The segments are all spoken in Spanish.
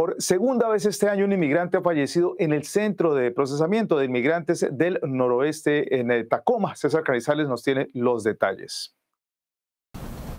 Por segunda vez este año, un inmigrante ha fallecido en el centro de procesamiento de inmigrantes del noroeste en eh, Tacoma. César Carrizales nos tiene los detalles.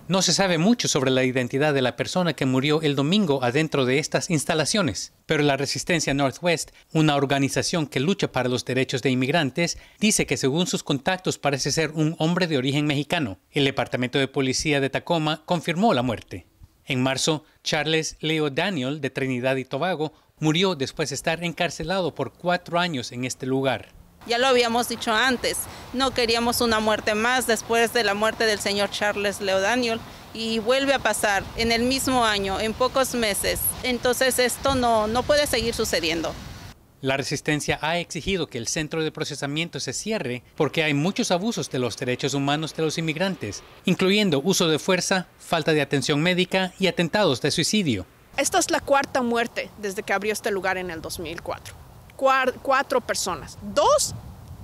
No se sabe mucho sobre la identidad de la persona que murió el domingo adentro de estas instalaciones, pero la Resistencia Northwest, una organización que lucha para los derechos de inmigrantes, dice que según sus contactos parece ser un hombre de origen mexicano. El Departamento de Policía de Tacoma confirmó la muerte. En marzo, Charles Leo Daniel, de Trinidad y Tobago, murió después de estar encarcelado por cuatro años en este lugar. Ya lo habíamos dicho antes, no queríamos una muerte más después de la muerte del señor Charles Leo Daniel y vuelve a pasar en el mismo año, en pocos meses. Entonces esto no, no puede seguir sucediendo. La resistencia ha exigido que el centro de procesamiento se cierre porque hay muchos abusos de los derechos humanos de los inmigrantes, incluyendo uso de fuerza, falta de atención médica y atentados de suicidio. Esta es la cuarta muerte desde que abrió este lugar en el 2004. cuatro personas, dos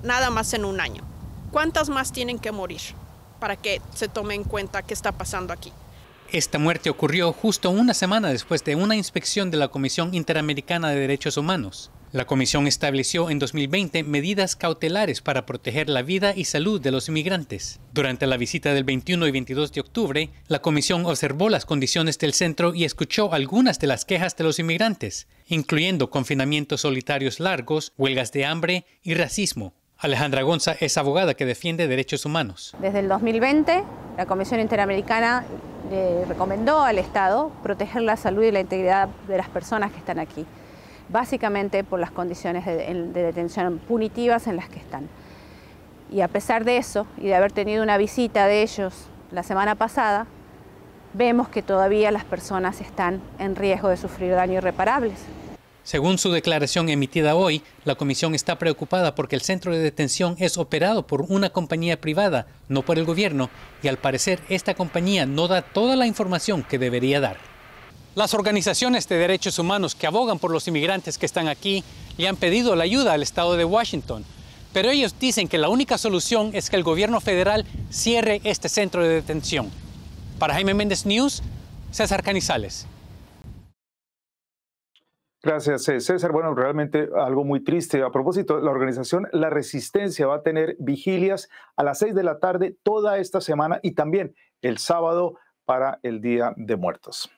nada más en un año. ¿Cuántas más tienen que morir para que se tome en cuenta qué está pasando aquí? Esta muerte ocurrió justo una semana después de una inspección de la Comisión Interamericana de Derechos Humanos. La comisión estableció en 2020 medidas cautelares para proteger la vida y salud de los inmigrantes. Durante la visita del 21 y 22 de octubre, la comisión observó las condiciones del centro y escuchó algunas de las quejas de los inmigrantes, incluyendo confinamientos solitarios largos, huelgas de hambre y racismo. Alejandra Gonza es abogada que defiende derechos humanos. Desde el 2020, la Comisión Interamericana recomendó al Estado proteger la salud y la integridad de las personas que están aquí básicamente por las condiciones de, detención punitivas en las que están. Y a pesar de eso, y de haber tenido una visita de ellos la semana pasada, vemos que todavía las personas están en riesgo de sufrir daños irreparables. Según su declaración emitida hoy, la comisión está preocupada porque el centro de detención es operado por una compañía privada, no por el gobierno, y al parecer esta compañía no da toda la información que debería dar. Las organizaciones de derechos humanos que abogan por los inmigrantes que están aquí le han pedido la ayuda al Estado de Washington, pero ellos dicen que la única solución es que el gobierno federal cierre este centro de detención. Para Jaime Méndez News, César Canizales. Gracias, eh, César. Bueno, realmente algo muy triste. A propósito, la organización La Resistencia va a tener vigilias a las 6 de la tarde toda esta semana y también el sábado para el Día de Muertos.